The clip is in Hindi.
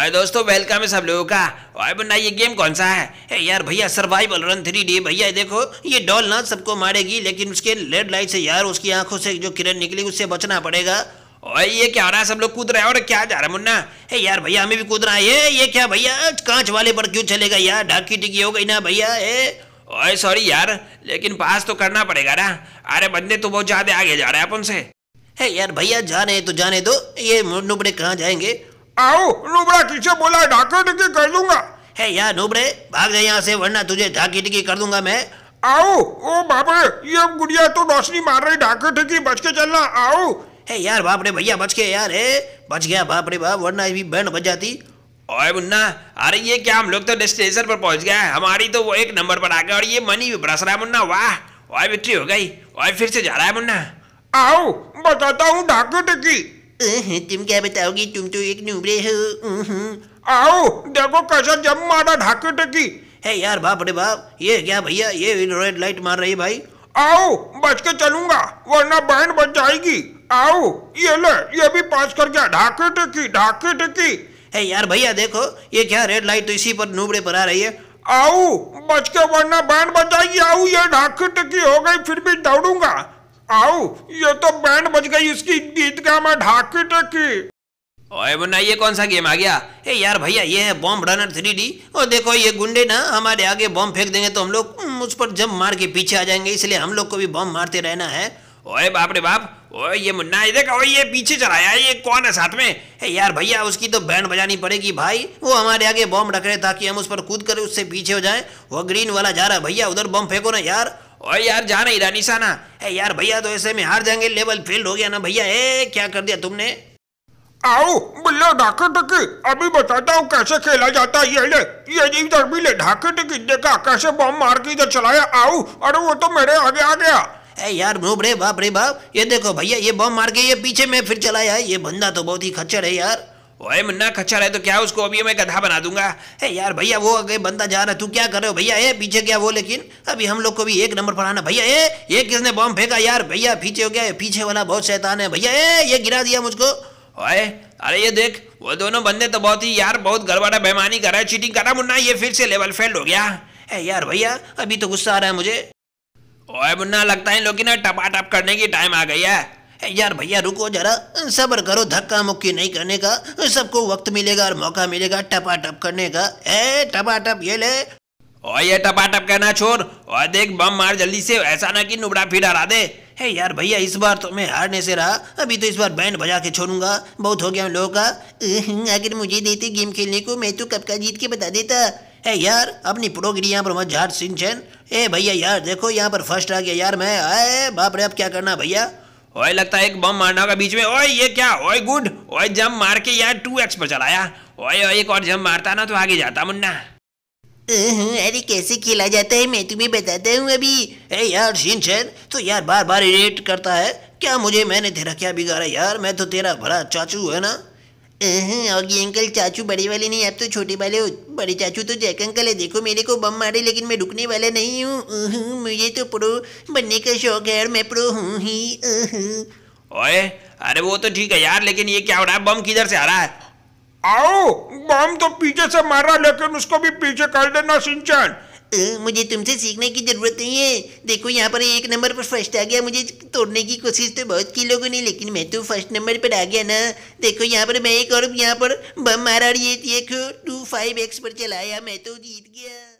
और दोस्तों वेलकम है सब लोगों का और बना ये गेम कौन सा है ए यार भैया सर्वाइवल रन थ्री डी भैया देखो ये डॉल ना सबको मारेगी लेकिन उसके लेड लाइट से यार उसकी आंखों से जो किरण निकली उससे बचना पड़ेगा और ये क्या हो रहा है सब लोग कूद रहे हैं और क्या जा रहा है मुन्ना हे यार भैया हमें भी रहा है ये ये क्या भैया कांच वाले पर क्यों चलेगा यार ढाकी टिकी हो गई ना भैया ए ओए सॉरी यार लेकिन पास तो करना पड़ेगा ना अरे बंदे तो बहुत ज़्यादा आगे जा रहे हैं अपन से हे यार भैया जाने तो जाने दो ये बड़े कहाँ जाएंगे आओ नोबरा किसे बोला ढाका टिकी कर दूंगा हे यार नोबरे भाग जाए यहाँ से वरना तुझे ढाकी टिकी कर दूंगा मैं आओ ओ बापरे ये गुड़िया तो रोशनी मार रही ढाका टिकी बच के चलना आओ हे यार बाप रे भैया बच के यार है बच गया बाप रे बाप वरना भी बैंड बच जाती ओए मुन्ना अरे ये क्या हम लोग तो डेस्टिनेशन पर पहुंच गए हमारी तो वो एक नंबर पर आ गए और ये मनी भी बरस रहा है मुन्ना वाह ओए बिट्री हो गई ओए फिर से जा रहा है मुन्ना आओ बताता हूँ ढाके टिकी तुम क्या बताओगे तुम तो एक नुबरे हो आओ देखो कैसा जम मारा ढाके टकी है यार बाप रे बाप ये क्या भैया ये रेड लाइट मार रही भाई आओ बच के चलूंगा वरना बैंड बच जाएगी आओ ये ले ये भी पास कर गया ढाके टकी ढाके टकी है यार भैया देखो ये क्या रेड लाइट तो इसी पर नूबड़े पर आ रही है आओ बच के वरना बैंड बच जाएगी आओ ये ढाके टकी हो गई फिर भी दौड़ूंगा आओ ये तो बैंड बज गई इसकी गीत का मैं ढाकी टेकी ओए मुन्ना ये कौन सा गेम आ गया ए यार भैया ये है बॉम्ब रनर थ्री डी और देखो ये गुंडे ना हमारे आगे बॉम्ब फेंक देंगे तो हम लोग उस पर जम मार के पीछे आ जाएंगे इसलिए हम लोग को भी बॉम्ब मारते रहना है ओए बाप रे बाप ओए ये मुन्ना ये देखो ये पीछे चलाया ये कौन है साथ में ए यार भैया उसकी तो बैंड बजानी पड़ेगी भाई वो हमारे आगे बॉम्ब रख रहे ताकि हम उस पर कूद कर उससे पीछे हो जाए वो ग्रीन वाला जा रहा है भैया उधर बॉम्ब फेंको ना यार और यार जा नहीं रहा निशाना है यार भैया तो ऐसे में हार जाएंगे लेवल फेल हो गया ना भैया ए क्या कर दिया तुमने आओ बुल्लो ढाके टकी अभी बताता हूँ कैसे खेला जाता है ये ले ये इधर भी ले ढाके टकी देखा कैसे बम मार के इधर चलाया आओ अरे वो तो मेरे आगे आ गया ए यार रे बाप रे बाप ये देखो भैया ये बम मार के ये पीछे में फिर चलाया ये बंदा तो बहुत ही खच्चर है यार ओए मुन्ना कच्चा रहे तो क्या उसको अभी मैं गधा बना दूंगा हे यार भैया वो अगे बंदा जा रहा है तू क्या कर रहे हो भैया ए पीछे गया वो लेकिन अभी हम लोग को भी एक नंबर पर आना भैया ए ये किसने बॉम्ब फेंका यार भैया पीछे हो गया पीछे वाला बहुत शैतान है भैया ए ये गिरा दिया मुझको ओए अरे ये देख वो दोनों बंदे तो बहुत ही यार बहुत गड़बड़ा बेमानी कर रहा है चीटिंग कर रहा मुन्ना ये फिर से लेवल फेल हो गया ए यार भैया अभी तो गुस्सा आ रहा है मुझे ओए मुन्ना लगता है लोग टपा टप करने की टाइम आ गई है यार भैया रुको जरा सब्र करो धक्का मुक्की नहीं करने का सबको वक्त मिलेगा और मौका मिलेगा टपा टप करने का ए टप ये ले और ये टप कहना छोड़ और देख बम मार जल्दी से ऐसा ना कि नुबड़ा फिर हरा दे हे यार भैया इस बार तो मैं हारने से रहा अभी तो इस बार बैंड बजा के छोड़ूंगा बहुत हो गया हम लोगों का अगर मुझे देते गेम खेलने को मैं तो कब का जीत के बता देता है यार अपनी प्रोगिरी यहाँ पर मत झाड़ सिंह ए भैया यार देखो यहाँ पर फर्स्ट आ गया यार मैं अरे बाप रे अब क्या करना भैया ओए लगता है एक बम मारना होगा बीच में ओए ये क्या ओए गुड ओए जम मार के यार टू एक्स पर चलाया ओए ओए एक और जम मारता ना तो आगे जाता मुन्ना अरे कैसे खेला जाता है मैं तुम्हें बताता हूँ अभी अरे यार शिनचैन तो यार बार बार इरेट करता है क्या मुझे मैंने तेरा क्या बिगाड़ा यार मैं तो तेरा भरा चाचू है ना औगी अंकल चाचू बड़े वाले नहीं आप तो छोटे वाले हो बड़े चाचू तो जैक अंकल है देखो मेरे को बम मारे लेकिन मैं रुकने वाला नहीं हूँ मुझे तो प्रो बनने का शौक है और मैं प्रो हूँ ही ओए अरे वो तो ठीक है यार लेकिन ये क्या हो रहा है बम किधर से आ रहा है आओ बम तो पीछे से मारा लेकिन उसको भी पीछे कर देना सिंचन मुझे तुमसे सीखने की ज़रूरत नहीं है देखो यहाँ पर एक नंबर पर फर्स्ट आ गया मुझे तोड़ने की कोशिश तो बहुत की लोगों ने लेकिन मैं तो फर्स्ट नंबर पर आ गया ना देखो यहाँ पर मैं एक और यहाँ पर बम मारा ये देखो टू फाइव एक्स पर चलाया मैं तो जीत गया